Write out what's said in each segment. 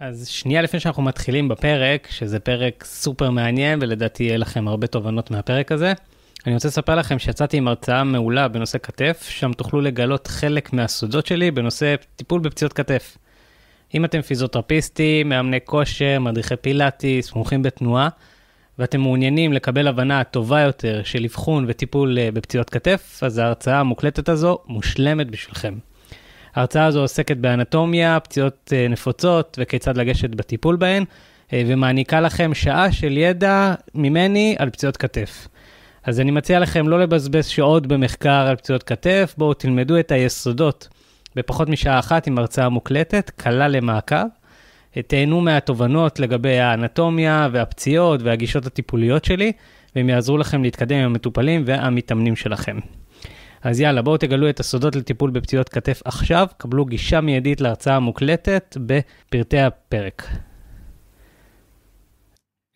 אז שנייה לפני שאנחנו מתחילים בפרק, שזה פרק סופר מעניין, ולדעתי יהיה לכם הרבה תובנות מהפרק הזה, אני רוצה לספר לכם שיצאתי עם הרצאה מעולה בנושא כתף, שם תוכלו לגלות חלק מהסודות שלי בנושא טיפול בפציעות כתף. אם אתם פיזיותרפיסטים, מאמני כושר, מדריכי פילאטיס, מומחים בתנועה, ואתם מעוניינים לקבל הבנה טובה יותר של אבחון וטיפול אה, בפציעות כתף, אז ההרצאה המוקלטת הזו מושלמת בשבילכם. ההרצאה הזו עוסקת באנטומיה, פציעות אה, נפוצות וכיצד לגשת בטיפול בהן, אה, ומעניקה לכם שעה של ידע ממני על פציעות כתף. אז אני מציע לכם לא לבזבז שעות במחקר על פציעות כתף, בואו תלמדו את היסודות בפחות משעה אחת עם הרצאה מוקלטת, קלה למעקב. אה, תהנו מהתובנות לגבי האנטומיה והפציעות והגישות הטיפוליות שלי, והם יעזרו לכם להתקדם עם המטופלים והמתאמנים שלכם. אז יאללה, בואו תגלו את הסודות לטיפול בפציעות כתף עכשיו, קבלו גישה מיידית להרצאה המוקלטת בפרטי הפרק.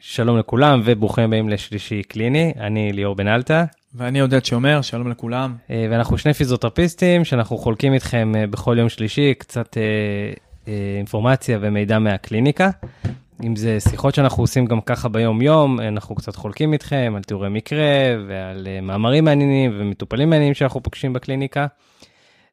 שלום לכולם וברוכים הבאים לשלישי קליני, אני ליאור בן אלטה. ואני עודד שומר, שלום לכולם. אה, ואנחנו שני פיזיותרפיסטים שאנחנו חולקים איתכם אה, בכל יום שלישי קצת אה, אה, אינפורמציה ומידע מהקליניקה. אם זה שיחות שאנחנו עושים גם ככה ביום-יום, אה, אנחנו קצת חולקים איתכם על תיאורי מקרה ועל אה, מאמרים מעניינים ומטופלים מעניינים שאנחנו פוגשים בקליניקה.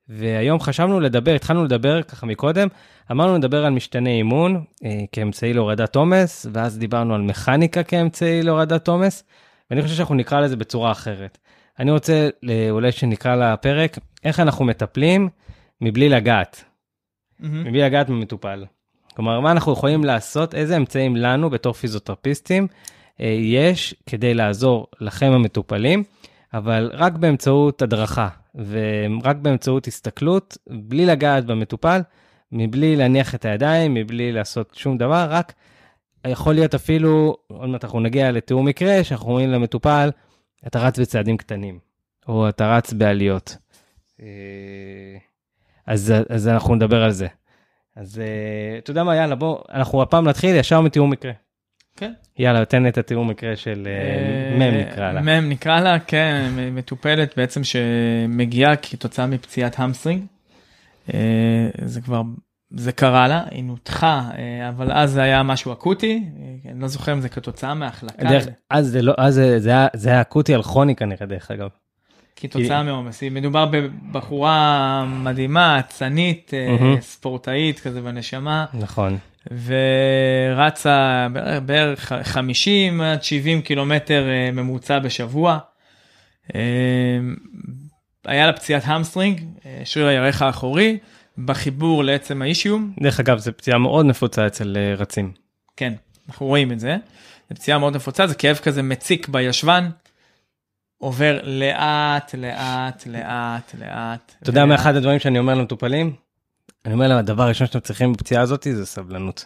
והיום חשבנו לדבר, התחלנו לדבר ככה מקודם, אמרנו לדבר על משתנה אימון אה, כאמצעי להורדת עומס, ואז דיברנו על מכניקה כאמצעי להורדת עומס, ואני חושב שאנחנו נקרא לזה בצורה אחרת. אני רוצה אה, אולי שנקרא לפרק, איך אנחנו מטפלים מבלי לגעת, mm-hmm. מבלי לגעת במטופל. כלומר, מה אנחנו יכולים לעשות, איזה אמצעים לנו בתור פיזיותרפיסטים אה, יש כדי לעזור לכם המטופלים, אבל רק באמצעות הדרכה ורק באמצעות הסתכלות, בלי לגעת במטופל, מבלי להניח את הידיים, מבלי לעשות שום דבר, רק יכול להיות אפילו, עוד מעט אנחנו נגיע לתיאום מקרה, שאנחנו אומרים למטופל, אתה רץ בצעדים קטנים, או אתה רץ בעליות. אה, אז, אז אנחנו נדבר על זה. אז אה, אתה יודע מה, יאללה, בוא, אנחנו הפעם נתחיל ישר מתיאום מקרה. כן. יאללה, תן את התיאום מקרה של אה, אה, מ' נקרא לה. מ' נקרא לה, כן, מטופלת בעצם שמגיעה כתוצאה מפציעת המסרינג. זה כבר, זה קרה לה, היא נותחה, אבל אז זה היה משהו אקוטי, אני לא זוכר אם זה כתוצאה מההחלקה. אז זה לא, אז זה היה אקוטי על כרוני כנראה, דרך אגב. כתוצאה כי... מעומס, מדובר בבחורה מדהימה, אצנית, mm-hmm. אה, ספורטאית כזה בנשמה. נכון. ורצה בערך 50 עד 70 קילומטר אה, ממוצע בשבוע. אה, היה לה פציעת המסטרינג, שריר הירך האחורי, בחיבור לעצם האישיום. דרך אגב, זו פציעה מאוד נפוצה אצל רצים. כן, אנחנו רואים את זה. זו פציעה מאוד נפוצה, זה כאב כזה מציק בישבן. עובר לאט, לאט, לאט, לאט. אתה יודע מה אחד הדברים שאני אומר למטופלים? אני אומר להם, הדבר הראשון שאתם צריכים בפציעה הזאת זה סבלנות.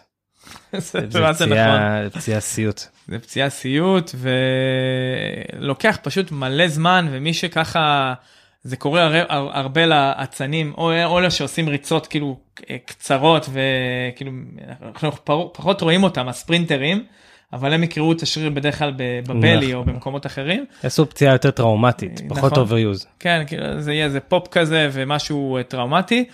זה נכון. פציעה סיוט. זה פציעה סיוט, ולוקח פשוט מלא זמן, ומי שככה... זה קורה הרבה לאצנים או, או אלה שעושים ריצות כאילו אה, קצרות וכאילו אנחנו פחות רואים אותם הספרינטרים אבל הם יקראו את השריר בדרך כלל בבלי נכון. או במקומות אחרים. יעשו פציעה יותר טראומטית, אה, פחות נכון. overuse. כן, כאילו, זה יהיה איזה פופ כזה ומשהו אה, טראומטי.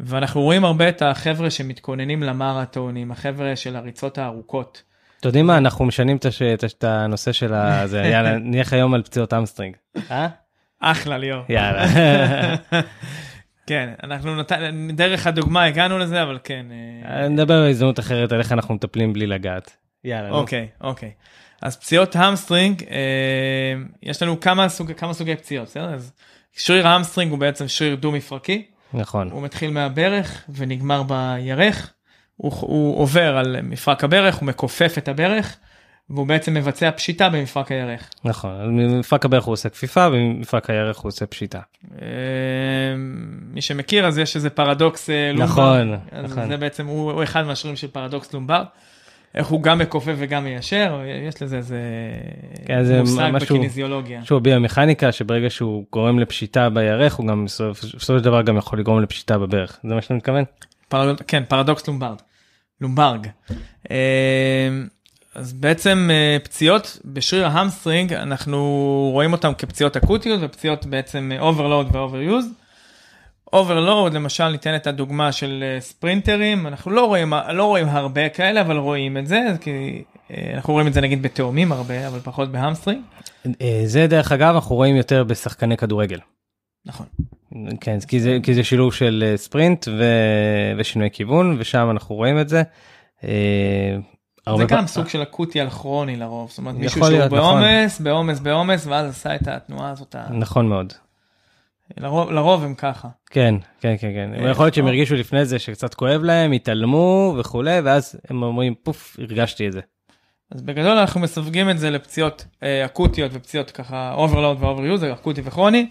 ואנחנו רואים הרבה את החבר'ה שמתכוננים למרתונים, החבר'ה של הריצות הארוכות. אתה יודעים מה, אנחנו משנים את הנושא של ה... זה, יאללה, נניח היום על פציעות אמסטרינג, אה? אחלה, ליאור. יאללה. כן, אנחנו נתן, דרך הדוגמה הגענו לזה, אבל כן. אה, נדבר בהזדמנות אחרת על איך אנחנו מטפלים בלי לגעת. יאללה. לא. אוקיי, אוקיי. אז פציעות המסטרינג, אה, יש לנו כמה, סוג, כמה סוגי פציעות, בסדר? אז שריר ההמסטרינג הוא בעצם שריר דו-מפרקי. נכון. הוא מתחיל מהברך ונגמר בירך. הוא, הוא עובר על מפרק הברך, הוא מכופף את הברך. והוא בעצם מבצע פשיטה במפרק הירך. נכון, במפרק הברך הוא עושה כפיפה ובמפרק הירך הוא עושה פשיטה. אמ, מי שמכיר אז יש איזה פרדוקס אה, לומבר. נכון, נכון. זה בעצם, הוא, הוא אחד מהשרירים של פרדוקס לומבר. איך הוא גם מכופף וגם מיישר, יש לזה איזה כן, זה מושג משהו, בקיניזיולוגיה. שהוא ביומכניקה שברגע שהוא גורם לפשיטה בירך, הוא גם בסופו של דבר גם יכול לגרום לפשיטה בברך, זה מה שאתה מתכוון? פרד... כן, פרדוקס לומברד. לומברג. אה, אז בעצם אה, פציעות בשריר ההמסטרינג, אנחנו רואים אותן כפציעות אקוטיות ופציעות בעצם אוברלואוד אה, ואובריוז. אוברלורד, למשל ניתן את הדוגמה של אה, ספרינטרים, אנחנו לא רואים, לא רואים הרבה כאלה, אבל רואים את זה, כי אה, אנחנו רואים את זה נגיד בתאומים הרבה, אבל פחות בהמסטרינג. אה, זה דרך אגב, אנחנו רואים יותר בשחקני כדורגל. נכון. כן, כי זה, כי זה שילוב של ספרינט ו... ושינוי כיוון, ושם אנחנו רואים את זה. זה גם פ... סוג של אקוטי על כרוני לרוב, זאת אומרת מישהו שהוא נכון. בעומס, נכון. בעומס, בעומס, ואז עשה את התנועה הזאת. נכון מאוד, לרוב, לרוב הם ככה. כן, כן, כן, כן. אה, יכול להיות שהם הרגישו לפני זה שקצת כואב להם, התעלמו וכולי, ואז הם אומרים, פוף, הרגשתי את זה. אז בגדול אנחנו מסווגים את זה לפציעות אה, אקוטיות ופציעות ככה אוברלוד ואובריוזר, אקוטי וכרוני.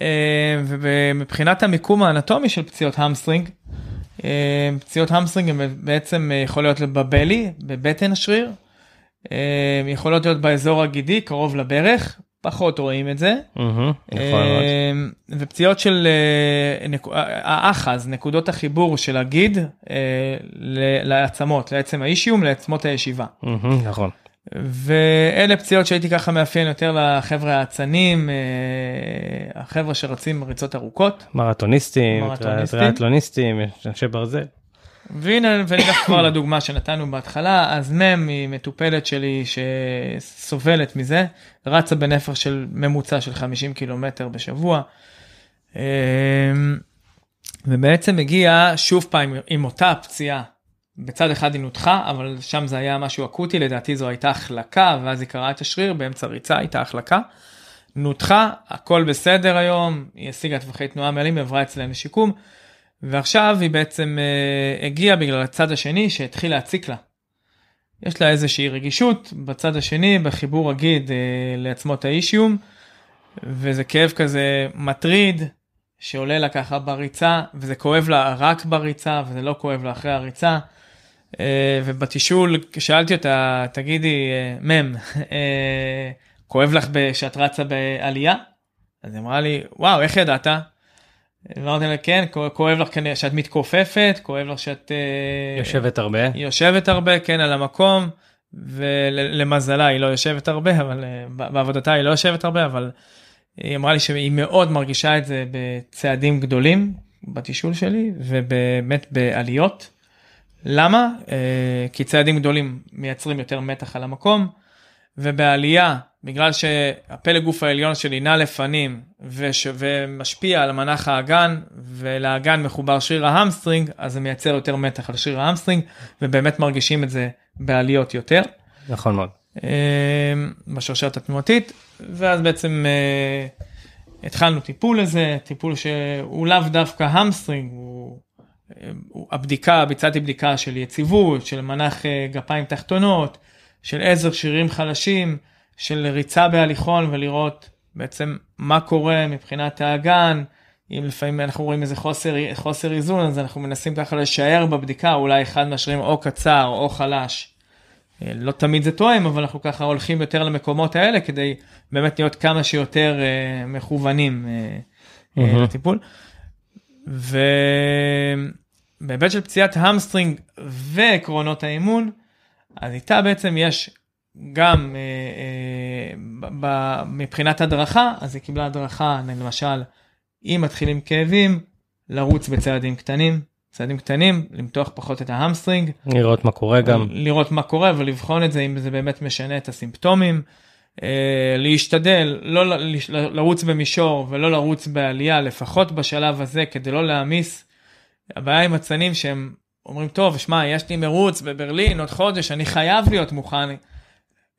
אה, ומבחינת המיקום האנטומי של פציעות המסטרינג, אה, פציעות המסטרינג הן בעצם אה, יכול להיות בבלי, בבטן השריר, אה, יכולות להיות באזור הגידי, קרוב לברך, פחות רואים את זה. אה, ופציעות של אה, אה, האחז, נקודות החיבור של הגיד לעצמות, לעצם האישיום, לעצמות הישיבה. נכון. ואלה פציעות שהייתי ככה מאפיין יותר לחבר'ה האצנים, החבר'ה שרצים ריצות ארוכות. מרתוניסטים, טריאטלוניסטים, אנשי ברזל. והנה, ונלך כבר לדוגמה שנתנו בהתחלה, אז מ' היא מטופלת שלי שסובלת מזה, רצה בנפח של ממוצע של 50 קילומטר בשבוע. אמ, ובעצם הגיעה שוב פעם עם אותה פציעה, בצד אחד היא נותחה, אבל שם זה היה משהו אקוטי, לדעתי זו הייתה החלקה, ואז היא קרעה את השריר, באמצע ריצה הייתה החלקה. נותחה, הכל בסדר היום, היא השיגה טווחי תנועה מלאים, היא עברה אצלם לשיקום. ועכשיו היא בעצם אה, הגיעה בגלל הצד השני שהתחיל להציק לה. יש לה איזושהי רגישות בצד השני, בחיבור רגיד אה, לעצמות האישיום, וזה כאב כזה מטריד, שעולה לה ככה בריצה, וזה כואב לה רק בריצה, וזה לא כואב לה אחרי הריצה. אה, ובתישול, שאלתי אותה, תגידי, אה, מם, אה, כואב לך שאת רצה בעלייה? אז היא אמרה לי, וואו, איך ידעת? אמרתי לה כן כואב לך כנראה שאת מתכופפת כואב לך שאת אה, יושבת הרבה יושבת הרבה כן על המקום ולמזלה היא לא יושבת הרבה אבל אה, בעבודתה היא לא יושבת הרבה אבל היא אמרה לי שהיא מאוד מרגישה את זה בצעדים גדולים בתשאול שלי ובאמת בעליות. למה? אה, כי צעדים גדולים מייצרים יותר מתח על המקום ובעלייה בגלל שהפלג גוף העליון שלי נע לפנים וש... ומשפיע על מנח האגן ולאגן מחובר שריר ההמסטרינג אז זה מייצר יותר מתח על שריר ההמסטרינג ובאמת מרגישים את זה בעליות יותר. נכון מאוד. אמ, בשרשרת התנועתית ואז בעצם אה, התחלנו טיפול לזה טיפול שהוא לאו דווקא המסטרינג הוא הבדיקה ביצעתי בדיקה של יציבות של מנח אה, גפיים תחתונות של עזר שרירים חלשים. של ריצה בהליכון ולראות בעצם מה קורה מבחינת האגן, אם לפעמים אנחנו רואים איזה חוסר, חוסר איזון, אז אנחנו מנסים ככה לשער בבדיקה, אולי אחד מהשרירים או קצר או חלש. אה, לא תמיד זה תואם, אבל אנחנו ככה הולכים יותר למקומות האלה כדי באמת להיות כמה שיותר אה, מכוונים אה, mm-hmm. לטיפול. ובהיבט של פציעת המסטרינג ועקרונות האימון, אז איתה בעצם יש גם אה, אה, מבחינת הדרכה, אז היא קיבלה הדרכה, למשל, אם מתחילים כאבים, לרוץ בצעדים קטנים, צעדים קטנים, למתוח פחות את ההמסטרינג. לראות מה קורה גם. לראות מה קורה ולבחון את זה, אם זה באמת משנה את הסימפטומים. אה, להשתדל, לא לרוץ במישור ולא לרוץ בעלייה, לפחות בשלב הזה, כדי לא להעמיס. הבעיה עם הצנים שהם אומרים, טוב, שמע, יש לי מרוץ בברלין עוד חודש, אני חייב להיות מוכן.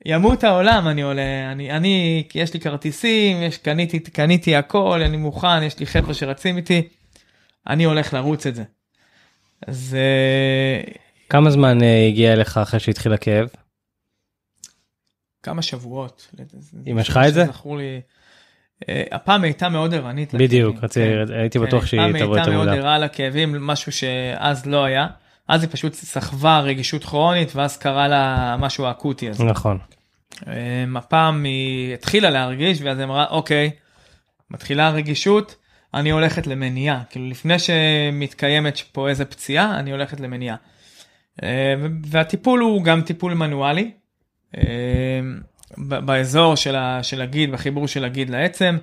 ימות העולם אני עולה אני אני יש לי כרטיסים יש קניתי קניתי הכל אני מוכן יש לי חברה שרצים איתי. אני הולך לרוץ את זה. אז אה, כמה זמן אה, הגיע אליך אחרי שהתחיל הכאב? כמה שבועות. היא משכה את זה? זכור לי. אה, הפעם הייתה מאוד ערנית. בדיוק, כן. הייתי כן, בטוח שהיא תבוא את המודע. הפעם הייתה מאוד ערה לכאבים, משהו שאז לא היה. אז היא פשוט סחבה רגישות כרונית ואז קרה לה משהו אקוטי הזה. נכון. אמ, הפעם היא התחילה להרגיש ואז היא אמרה אוקיי, מתחילה הרגישות, אני הולכת למניעה, כאילו לפני שמתקיימת פה איזה פציעה, אני הולכת למניעה. אמ, והטיפול הוא גם טיפול מנואלי, אמ, באזור של, ה, של הגיד, בחיבור של הגיד לעצם,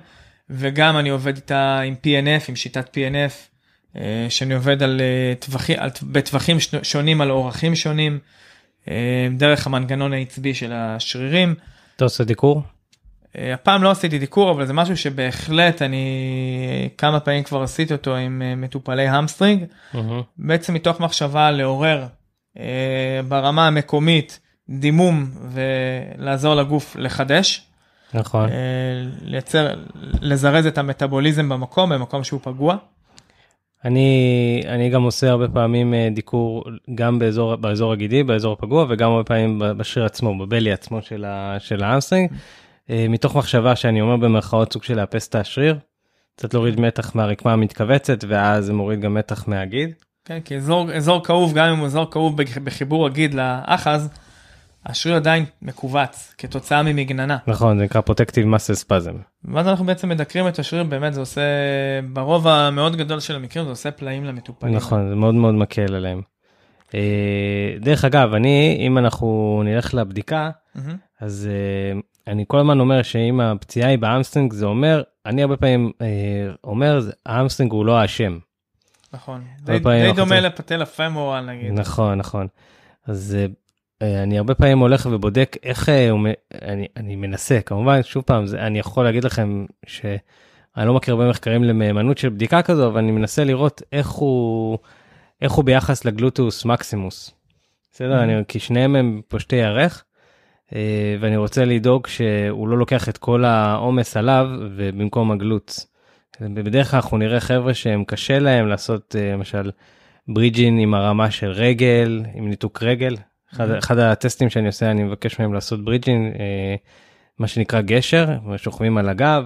וגם אני עובד איתה עם PNF, עם שיטת PNF, אה, שאני עובד על אה, טווחים, בטווחים שונים, על אורכים שונים, אה, דרך המנגנון העצבי של השרירים. אתה עושה דיקור? הפעם לא עשיתי דיקור, אבל זה משהו שבהחלט אני כמה פעמים כבר עשיתי אותו עם מטופלי המסטרינג. Mm-hmm. בעצם מתוך מחשבה לעורר ברמה המקומית דימום ולעזור לגוף לחדש. נכון. לייצר, לזרז את המטאבוליזם במקום, במקום שהוא פגוע. אני, אני גם עושה הרבה פעמים אה, דיקור גם באזור, באזור הגידי, באזור הפגוע, וגם הרבה פעמים בשריר עצמו, בבלי עצמו של, ה, של האמסטרינג, אה, מתוך מחשבה שאני אומר במרכאות סוג של לאפס את השריר, קצת להוריד מתח מהרקמה המתכווצת, ואז זה מוריד גם מתח מהגיד. כן, כי אזור, אזור כאוב, גם אם הוא אזור כאוב בחיבור הגיד לאחז, השריר עדיין מכווץ כתוצאה ממגננה. נכון, זה נקרא פרוטקטיב מסל ספזם. ואז אנחנו בעצם מדקרים את השריר, באמת זה עושה, ברוב המאוד גדול של המקרים זה עושה פלאים למטופלים. נכון, זה מאוד מאוד מקל עליהם. אה, דרך אגב, אני, אם אנחנו נלך לבדיקה, אז אה, אני כל הזמן אומר שאם הפציעה היא באמסטרינג, זה אומר, אני הרבה פעמים אה, אומר, האמסטרינג הוא לא האשם. נכון, די, די דומה לפתל הפמורל נגיד. נכון, נכון. אז אה, אני הרבה פעמים הולך ובודק איך אה, אני אני מנסה כמובן שוב פעם זה אני יכול להגיד לכם שאני לא מכיר הרבה מחקרים למהימנות של בדיקה כזו אבל אני מנסה לראות איך הוא איך הוא ביחס לגלוטוס מקסימוס. בסדר Mm-hmm. אני כי שניהם הם פושטי ירך אה, ואני רוצה לדאוג שהוא לא לוקח את כל העומס עליו ובמקום הגלוץ. בדרך כלל אנחנו נראה חבר'ה שהם קשה להם לעשות למשל ברידג'ין עם הרמה של רגל עם ניתוק רגל אחד, mm-hmm. אחד הטסטים שאני עושה אני מבקש מהם לעשות ברידג'ין אה, מה שנקרא גשר שוכבים על הגב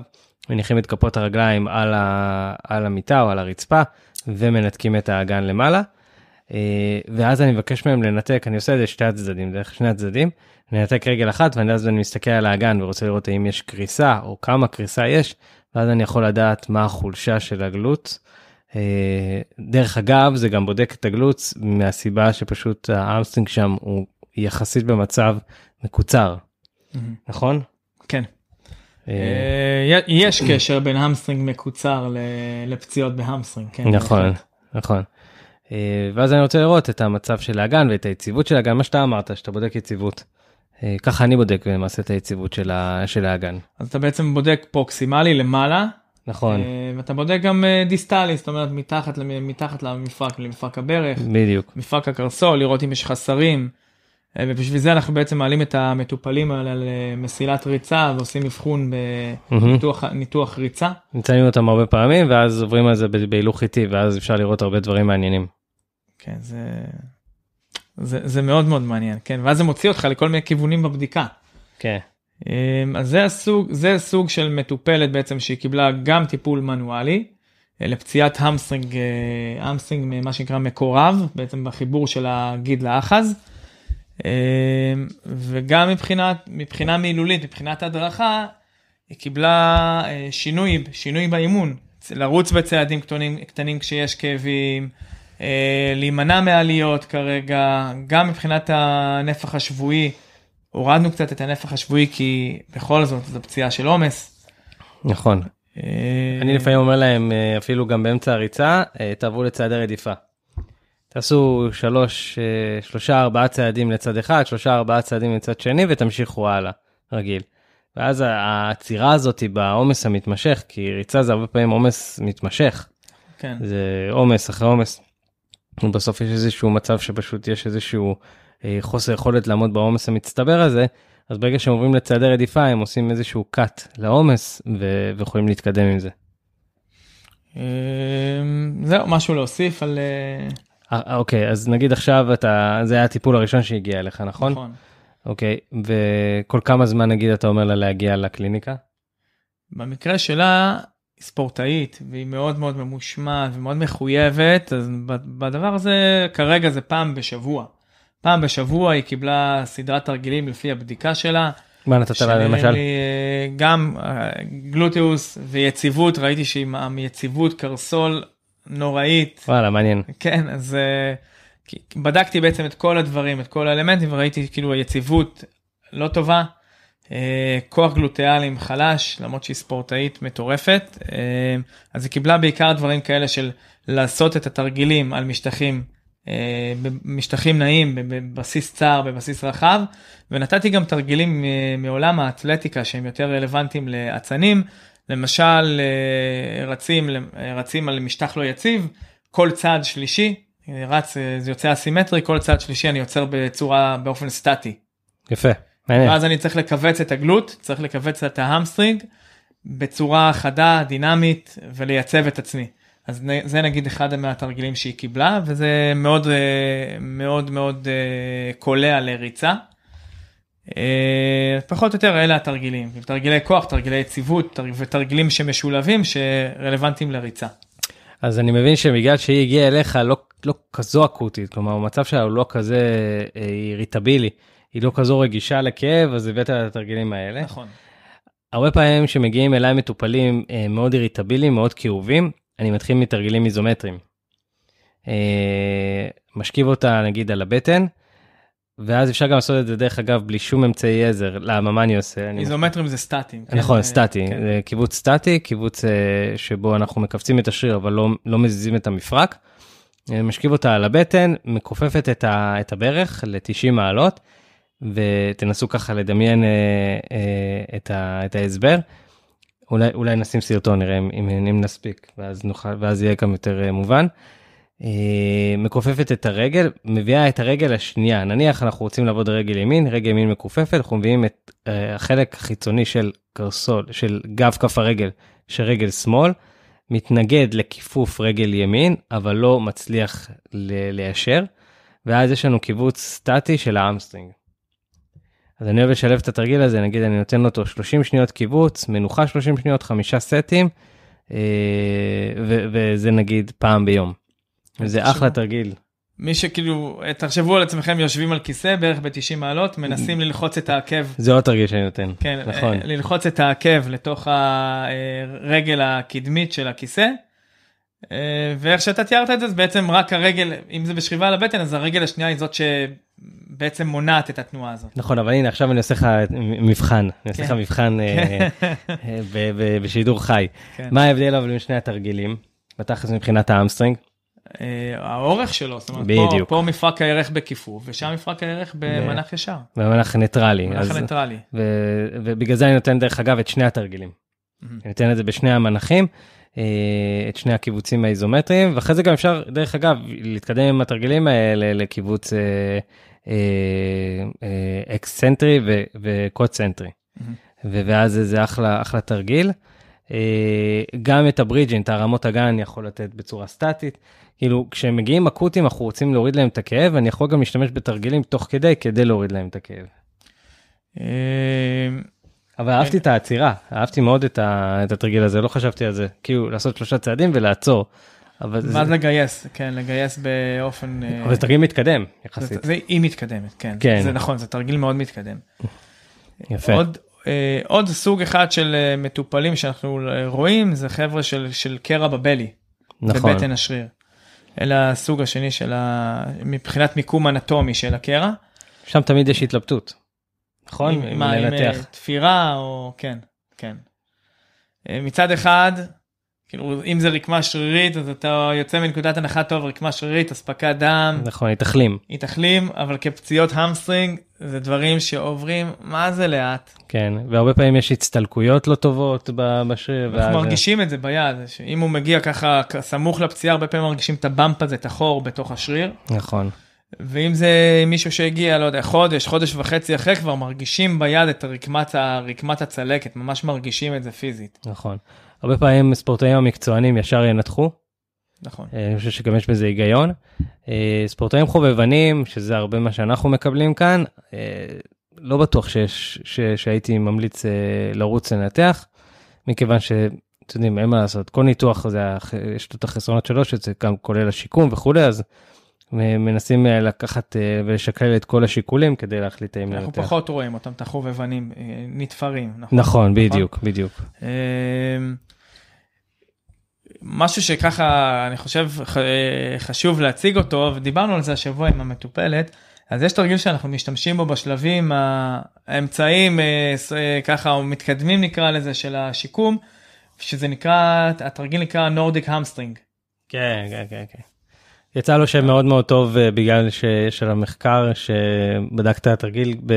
מניחים את כפות הרגליים על, ה, על המיטה או על הרצפה ומנתקים את האגן למעלה. אה, ואז אני מבקש מהם לנתק אני עושה את זה שתי הצדדים דרך שני הצדדים לנתק רגל אחת ואז אני מסתכל על האגן ורוצה לראות האם יש קריסה או כמה קריסה יש ואז אני יכול לדעת מה החולשה של הגלוץ. דרך אגב זה גם בודק את הגלוץ מהסיבה שפשוט האמסטינג שם הוא יחסית במצב מקוצר נכון? כן. אה, אה, יש קשר בין המסטרינג מקוצר לפציעות בהמסטרינג. כן, נכון נכון. אה, ואז אני רוצה לראות את המצב של האגן ואת היציבות של האגן מה שאתה אמרת שאתה בודק יציבות. ככה אני בודק למעשה את היציבות של האגן. אז אתה בעצם בודק פרוקסימלי למעלה נכון. אה, ואתה בודק גם אה, דיסטלי, זאת אומרת מתחת, מתחת למפרק, למפרק הברך. בדיוק. מפרק הקרסול, לראות אם יש חסרים. אה, ובשביל זה אנחנו בעצם מעלים את המטופלים האלה למסילת ריצה ועושים אבחון בניתוח ניתוח ריצה. מציינים אותם הרבה פעמים ואז עוברים על זה בהילוך איטי ואז אפשר לראות הרבה דברים מעניינים. כן, זה, זה, זה מאוד מאוד מעניין, כן, ואז זה מוציא אותך לכל מיני כיוונים בבדיקה. כן. אמ, אז זה הסוג, זה סוג של מטופלת בעצם שהיא קיבלה גם טיפול מנואלי אה, לפציעת המסטרינג, אה, המסטרינג אה, מה שנקרא מקורב, בעצם בחיבור של הגיד לאחז. אמ, וגם מבחינת, מבחינה מילולית, מבחינת הדרכה, היא קיבלה שינוי, שינוי באימון, לרוץ בצעדים קטנים, קטנים כשיש כאבים, להימנע מעליות כרגע, גם מבחינת הנפח השבועי. הורדנו קצת את הנפח השבועי כי בכל זאת זו פציעה של עומס. נכון. אה, אני לפעמים אומר להם אה, אפילו גם באמצע הריצה אה, תעברו לצעדי רדיפה. תעשו שלוש, שלושה ארבעה צעדים לצד אחד, שלושה ארבעה צעדים לצד שני ותמשיכו הלאה, רגיל. ואז העצירה הזאת היא בעומס המתמשך, כי ריצה זה הרבה פעמים עומס מתמשך. כן. זה עומס אחרי עומס בסוף יש איזשהו מצב שפשוט יש איזשהו אה, חוסר יכולת לעמוד בעומס המצטבר הזה, אז ברגע שהם עוברים לצעדי רדיפה הם עושים איזשהו cut לעומס ו- ויכולים להתקדם עם זה. אמ, זהו, משהו להוסיף על... אה, אה, אה, אוקיי, אז נגיד עכשיו אתה, זה היה הטיפול הראשון שהגיע אליך, נכון? נכון. אוקיי, וכל כמה זמן נגיד אתה אומר לה להגיע לקליניקה? במקרה שלה, ספורטאית והיא מאוד מאוד ממושמעת ומאוד מחויבת אז בדבר הזה כרגע זה פעם בשבוע. פעם בשבוע היא קיבלה סדרת תרגילים לפי הבדיקה שלה. מה נתת לה למשל? אה, גם אה, גלוטיוס ויציבות ראיתי שהיא עם יציבות קרסול נוראית. וואלה מעניין. כן אז אה, בדקתי בעצם את כל הדברים את כל האלמנטים וראיתי כאילו היציבות לא טובה. אה, כוח גלוטיאלים חלש, למרות שהיא ספורטאית מטורפת, אה, אז היא קיבלה בעיקר דברים כאלה של לעשות את התרגילים על משטחים, אה, משטחים נעים, בבסיס צר, בבסיס רחב, ונתתי גם תרגילים מעולם האתלטיקה שהם יותר רלוונטיים לאצנים, למשל רצים, רצים על משטח לא יציב, כל צעד שלישי, רץ, זה יוצא אסימטרי, כל צעד שלישי אני יוצר בצורה, באופן סטטי. יפה. מעניין. ואז אני צריך לכווץ את הגלוט, צריך לכווץ את ההמסטרינג בצורה חדה, דינמית ולייצב את עצמי. אז זה נגיד אחד מהתרגילים שהיא קיבלה וזה מאוד אה, מאוד מאוד אה, קולע לריצה. אה, פחות או יותר אלה התרגילים, תרגילי כוח, תרגילי יציבות ותרגילים שמשולבים שרלוונטיים לריצה. אז אני מבין שבגלל שהיא הגיעה אליך לא, לא כזו אקוטית, כלומר המצב שלה הוא לא כזה איריטבילי, היא לא כזו רגישה לכאב, אז הבאת את התרגילים האלה. נכון. הרבה פעמים כשמגיעים אליי מטופלים אה, מאוד איריטביליים, מאוד כאובים, אני מתחיל מתרגילים איזומטריים. אה, משכיב אותה נגיד על הבטן, ואז אפשר גם לעשות את זה דרך אגב בלי שום אמצעי עזר, למה מה אני עושה? איזומטרים אני... זה סטטי. כן? נכון, סטטי, כן. זה קיבוץ סטטי, קיבוץ אה, שבו אנחנו מכווצים את השריר אבל לא, לא מזיזים את המפרק. משכיב אותה על הבטן, מכופפת את, ה, את הברך ל-90 מעלות, ותנסו ככה לדמיין אה, אה, את, ה, את ההסבר. אולי, אולי נשים סרטון, נראה אם, אם, אם נספיק, ואז, נוכל, ואז יהיה גם יותר אה, מובן. מכופפת את הרגל, מביאה את הרגל השנייה. נניח אנחנו רוצים לעבוד רגל ימין, רגל ימין מכופפת, אנחנו מביאים את החלק החיצוני של קרסול, של גב כף הרגל, של רגל שמאל, מתנגד לכיפוף רגל ימין, אבל לא מצליח ליישר, ואז יש לנו קיבוץ סטטי של האמסטרינג. אז אני אוהב לשלב את התרגיל הזה, נגיד אני נותן אותו 30 שניות קיבוץ, מנוחה 30 שניות, חמישה סטים, אה, וזה נגיד פעם ביום. זה אחלה תרגיל. מי שכאילו, אה, תחשבו על עצמכם יושבים על כיסא בערך ב-90 מעלות, מנסים ללחוץ את העקב. זה עוד תרגיל שאני נותן, כן, נכון. אה, ללחוץ את העקב לתוך הרגל הקדמית של הכיסא, ואיך שאתה תיארת את זה, זה בעצם רק הרגל, אם זה בשכיבה על הבטן, אז הרגל השנייה היא זאת ש... בעצם מונעת את התנועה הזאת. נכון, אבל הנה, עכשיו אני עושה לך מבחן, אני עושה כן. לך מבחן אה, אה, בשידור חי. כן. מה ההבדל אבל בין שני התרגילים, בתכלס מבחינת האמסטרינג? אה, האורך שלו, זאת אומרת, פה, מפרק הירך בכיפוף, ושם מפרק הירך במנח ישר. במנח ניטרלי. במנח ניטרלי. ובגלל זה אני נותן, דרך אגב, את שני התרגילים. אני נותן את זה בשני המנחים, את שני הקיבוצים האיזומטריים, ואחרי זה גם אפשר, דרך אגב, להתקדם עם התרגילים האלה לקיבוץ אה, אה, אקסצנטרי וקוצנטרי. ואז זה אחלה, אחלה תרגיל. אה, גם את הברידג'ין, את הרמות הגן, אני יכול לתת בצורה סטטית. כאילו, כשהם מגיעים אקוטים, אנחנו רוצים להוריד להם את הכאב, אני יכול גם להשתמש בתרגילים תוך כדי, כדי להוריד להם את הכאב. אבל אהבתי את העצירה, אהבתי מאוד את התרגיל הזה, לא חשבתי על זה. כאילו, לעשות שלושה צעדים ולעצור. אבל זה... זה לגייס, כן, לגייס באופן... אבל אה, זה תרגיל מתקדם יחסית. זה, היא מתקדמת, כן. כן. זה נכון, זה תרגיל מאוד מתקדם. יפה. עוד, אה, עוד סוג אחד של אה, מטופלים שאנחנו רואים זה חבר'ה של, של קרע בבלי. נכון. בבטן השריר. אלא הסוג השני של ה... מבחינת מיקום אנטומי של הקרע. שם תמיד יש התלבטות, נכון? עם, עם, מה, עם תפירה או... כן, כן. מצד אחד, כאילו, אם זה רקמה שרירית, אז אתה יוצא מנקודת הנחה טוב, רקמה שרירית, אספקת דם. נכון, היא תחלים. היא תחלים, אבל כפציעות המסטרינג, זה דברים שעוברים, מה זה לאט. כן, והרבה פעמים יש הצטלקויות לא טובות בשריר. אנחנו ואז... מרגישים את זה ביד, שאם הוא מגיע ככה סמוך לפציעה, הרבה פעמים מרגישים את הבמפ הזה, את החור בתוך השריר. נכון. ואם זה מישהו שהגיע, לא יודע, חודש, חודש וחצי אחרי, כבר מרגישים ביד את רקמת, רקמת הצלקת, ממש מרגישים את זה פיזית. נכון. הרבה פעמים ספורטאים המקצוענים ישר ינתחו. נכון. אה, אני חושב שגם יש בזה היגיון. אה, ספורטאים חובבנים, שזה הרבה מה שאנחנו מקבלים כאן, אה, לא בטוח שיש, ש, שהייתי ממליץ לרוץ לנתח, מכיוון ש... אתם יודעים, אין מה לעשות, כל ניתוח, זה, יש את החסרונות שלו, שזה גם כולל השיקום וכולי, אז מנסים לקחת ולשקלל את כל השיקולים כדי להחליט אם לנתח. אנחנו פחות רואים אותם, את החובבנים נתפרים. נכון? נכון, נכון בדיוק, בדיוק. משהו שככה אני חושב אה, חשוב להציג אותו ודיברנו על זה השבוע עם המטופלת אז יש תרגיל שאנחנו משתמשים בו בשלבים האמצעים אה, אה, ככה או מתקדמים נקרא לזה של השיקום שזה נקרא התרגיל נקרא נורדיק המסטרינג. כן כן כן כן. יצא לו שם מאוד מאוד טוב בגלל שיש על המחקר שבדק את התרגיל ב...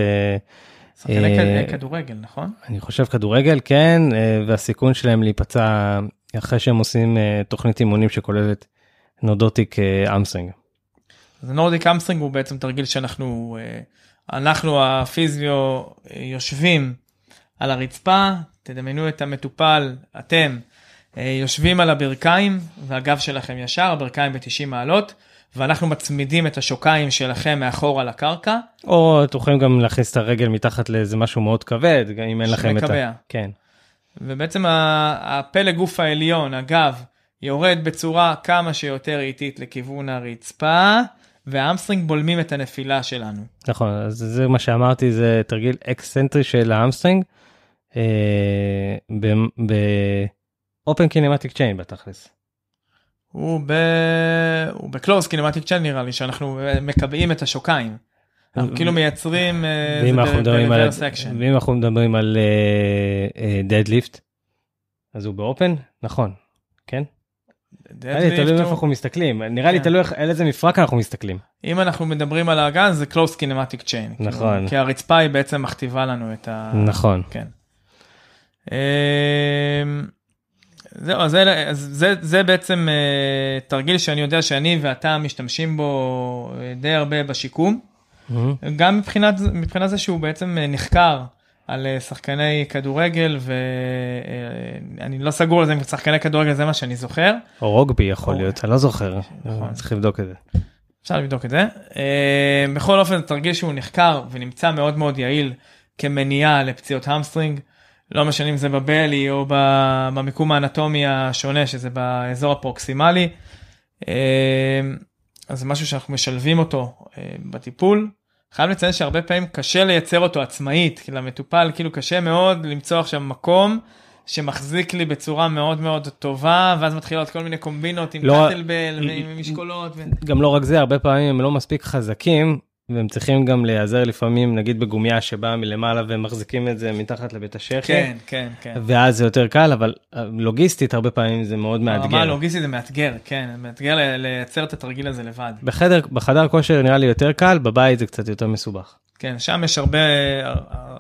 שחקני כדורגל נכון? אני חושב כדורגל כן והסיכון שלהם להיפצע אחרי שהם עושים uh, תוכנית אימונים שכוללת נודוטיק אמסטרינג. אז נורדיק אמסטרינג הוא בעצם תרגיל שאנחנו uh, אנחנו הפיזיו uh, יושבים על הרצפה תדמיינו את המטופל אתם uh, יושבים על הברכיים והגב שלכם ישר הברכיים ב-90 מעלות ואנחנו מצמידים את השוקיים שלכם מאחורה לקרקע. או אתם יכולים גם להכניס את הרגל מתחת לאיזה משהו מאוד כבד אם אין לכם את ה... שמקבע. כן. ובעצם הפלא גוף העליון, הגב, יורד בצורה כמה שיותר איטית לכיוון הרצפה, והאמסטרינג בולמים את הנפילה שלנו. נכון, אז זה מה שאמרתי, זה תרגיל אקסצנטרי של האמסטרינג, אה, ב-open kinematic chain בתכלס. הוא, ב... הוא בקלוס קינמטיק צ'יין נראה לי, שאנחנו אה, מקבעים את השוקיים. כאילו מייצרים אה, ואם אנחנו מדברים על דדליפט אה, אה, אז הוא באופן נכון כן. נראה לי תלוי איפה אנחנו מסתכלים נראה לי כן. תלוי על איזה מפרק אנחנו מסתכלים. אם אנחנו מדברים על האגן זה close kinematic chain כאילו. נכון כי הרצפה היא בעצם מכתיבה לנו את ה... נכון. כן. אמ, זהו, אז זה, זה, זה בעצם אה, תרגיל שאני יודע שאני ואתה משתמשים בו די הרבה בשיקום. Mm-hmm. גם מבחינת, מבחינת זה שהוא בעצם אה, נחקר על אה, שחקני כדורגל, ואני אה, לא סגור על זה, שחקני כדורגל זה מה שאני זוכר. או רוגבי יכול או... להיות, אני לא זוכר, נכון. צריך לבדוק את זה. אפשר לבדוק את זה. בכל אופן, תרגיש שהוא נחקר ונמצא מאוד מאוד יעיל כמניעה לפציעות המסטרינג. לא משנה אם זה בבלי או במיקום האנטומי השונה שזה באזור הפרוקסימלי. אז זה משהו שאנחנו משלבים אותו אה, בטיפול. חייב לציין שהרבה פעמים קשה לייצר אותו עצמאית, כי למטופל כאילו קשה מאוד למצוא עכשיו מקום שמחזיק לי בצורה מאוד מאוד טובה, ואז מתחילות כל מיני קומבינות עם לא, קטלבל ועם משקולות. ו... גם לא רק זה, הרבה פעמים הם לא מספיק חזקים והם צריכים גם להיעזר לפעמים נגיד בגומייה שבאה מלמעלה והם מחזיקים את זה מתחת לבית השכם. כן, כן, כן. ואז זה יותר קל, אבל אה, לוגיסטית הרבה פעמים זה מאוד מאתגר. הרמה הלוגיסטית זה מאתגר, כן, מאתגר לייצר את התרגיל הזה לבד. בחדר, בחדר כושר נראה לי יותר קל, בבית זה קצת יותר מסובך. כן, שם יש הרבה,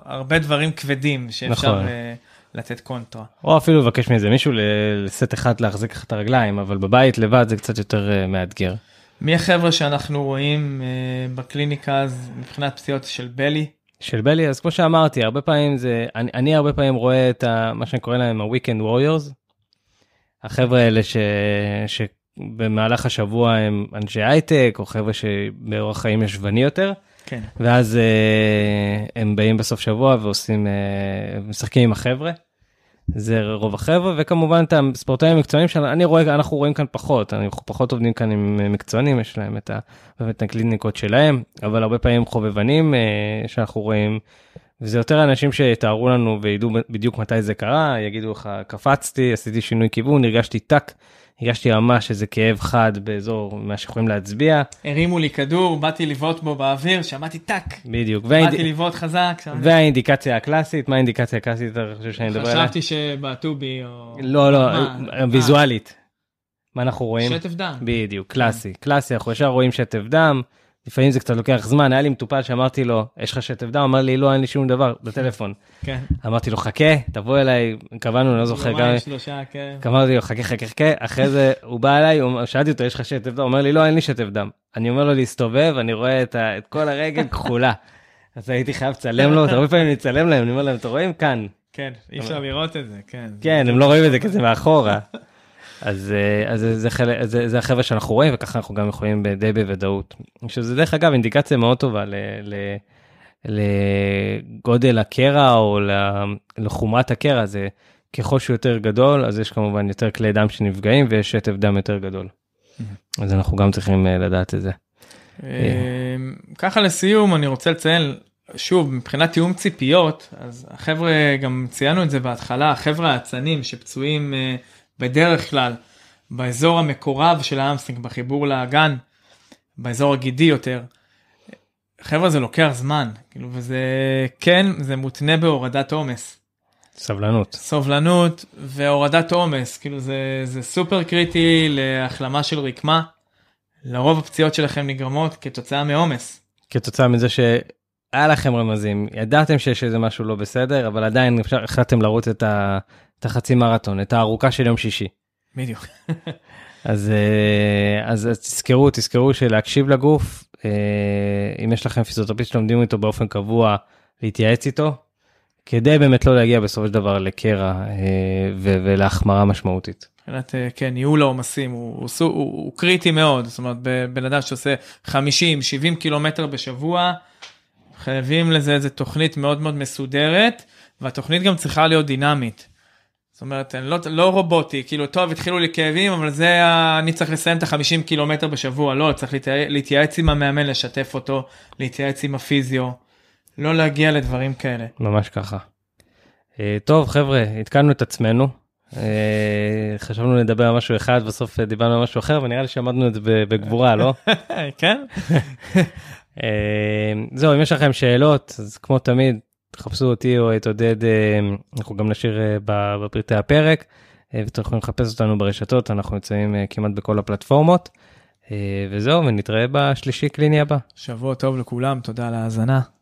הרבה דברים כבדים שאפשר... נכון. אה, לתת קונטרה. או אפילו לבקש מזה מישהו לסט אחד להחזיק לך את הרגליים, אבל בבית לבד זה קצת יותר אה, מאתגר. מי החבר'ה שאנחנו רואים uh, בקליניקה אז מבחינת פציעות של בלי? של בלי אז כמו שאמרתי הרבה פעמים זה אני, אני הרבה פעמים רואה את ה, מה שאני קורא להם ה-weekend warriors. החבר'ה האלה ש, שבמהלך השבוע הם אנשי הייטק או חבר'ה שבאורח חיים ישבני יותר. כן. ואז uh, הם באים בסוף שבוע ועושים uh, משחקים עם החבר'ה. זה רוב החבר'ה, וכמובן את הספורטאים המקצוענים שאני רואה, אנחנו רואים כאן פחות, אנחנו פחות עובדים כאן עם אה, מקצוענים, יש להם את, את הקליניקות שלהם, אבל הרבה פעמים חובבנים אה, שאנחנו רואים, וזה יותר אנשים שיתארו לנו וידעו בדיוק מתי זה קרה, יגידו לך, קפצתי, עשיתי שינוי כיוון, הרגשתי טאק. הרגשתי ממש איזה כאב חד באזור מה שיכולים להצביע. הרימו לי כדור, באתי לבעוט בו באוויר, שמעתי טאק. בדיוק. באתי והאינד... לבעוט חזק. שם... והאינדיקציה הקלאסית, מה האינדיקציה הקלאסית אתה חושב שאני מדבר עליה? חשבתי שבעטו בי או... לא, לא, מה? אה, ויזואלית. מה אנחנו רואים? שטף דם. בדיוק, קלאסי, קלאסי, אנחנו ישר רואים שטף דם. לפעמים זה קצת לוקח זמן, היה לי מטופל שאמרתי לו, יש לך שטף דם? אמר לי, לא, אין לי שום דבר, בטלפון. כן. אמרתי לו, חכה, תבוא אליי, קבענו, אני לא זוכר. יומיים, שלושה, כן. אמרתי לו, חכה, חכה, חכה, אחרי זה הוא בא אליי, שאלתי אותו, יש לך שטף דם? הוא אומר לי, לא, אין לי שטף דם. אני אומר לו להסתובב, אני רואה את, ה, את כל הרגל כחולה. אז הייתי חייב לצלם לו, הרבה פעמים אני אצלם להם, אני אומר להם, אתם רואים? כאן. כן, אי אפשר לראות את זה, כן. כן, הם לא רואים את זה כזה מאחורה. אז, אה, אז זה, חלק, זה, זה החבר'ה שאנחנו רואים, וככה אנחנו גם יכולים די בוודאות. שזה דרך אגב אינדיקציה מאוד טובה ל, ל, לגודל הקרע או לחומרת הקרע, זה ככל שהוא יותר גדול, אז יש כמובן יותר כלי דם שנפגעים ויש שטף דם יותר גדול. Mm-hmm. אז אנחנו גם צריכים אה, לדעת את זה. אה, ככה לסיום, אני רוצה לציין, שוב, מבחינת תיאום ציפיות, אז החבר'ה, גם ציינו את זה בהתחלה, החבר'ה האצנים שפצועים... Uh, בדרך כלל באזור המקורב של האמסטינג, בחיבור לאגן, באזור הגידי יותר. חבר'ה זה לוקח זמן, כאילו וזה כן, זה מותנה בהורדת עומס. סבלנות. סובלנות והורדת עומס, כאילו זה, זה סופר קריטי להחלמה של רקמה. לרוב הפציעות שלכם נגרמות כתוצאה מעומס. כתוצאה מזה שהיה לכם רמזים, ידעתם שיש איזה משהו לא בסדר, אבל עדיין החלטתם לרוץ את, ה... את החצי מרתון, את הארוכה של יום שישי. בדיוק. אז, אה, אז, אז תזכרו, תזכרו שלהקשיב לגוף, אה, אם יש לכם פיזיותרפיסט שלומדים איתו באופן קבוע, להתייעץ איתו, כדי באמת לא להגיע בסופו של דבר לקרע אה, ולהחמרה משמעותית. מבחינת, כן, ניהול העומסים הוא, הוא, הוא, הוא קריטי מאוד, זאת אומרת, בן אדם שעושה 50-70 קילומטר בשבוע, חייבים לזה איזה תוכנית מאוד מאוד מסודרת, והתוכנית גם צריכה להיות דינמית. זאת אומרת, לא, לא רובוטי, כאילו, טוב, התחילו לי כאבים, אבל זה, אני צריך לסיים את ה-50 קילומטר בשבוע, לא, צריך להתייע, להתייעץ עם המאמן, לשתף אותו, להתייעץ עם הפיזיו, לא להגיע לדברים כאלה. ממש ככה. אה, טוב, חבר'ה, עדכנו את עצמנו, אה, חשבנו לדבר על משהו אחד, בסוף אה, דיברנו על משהו אחר, ונראה לי שעמדנו את זה בגבורה, לא? כן. זהו, אם יש לכם שאלות, אז כמו תמיד, תחפשו אותי או את עודד, אה, אנחנו גם נשאיר אה, בפרטי הפרק, אה, ואתם יכולים לחפש אותנו ברשתות, אנחנו נמצאים כמעט בכל הפלטפורמות. וזהו, ונתראה בשלישי קליני הבא. שבוע טוב לכולם, תודה על ההאזנה.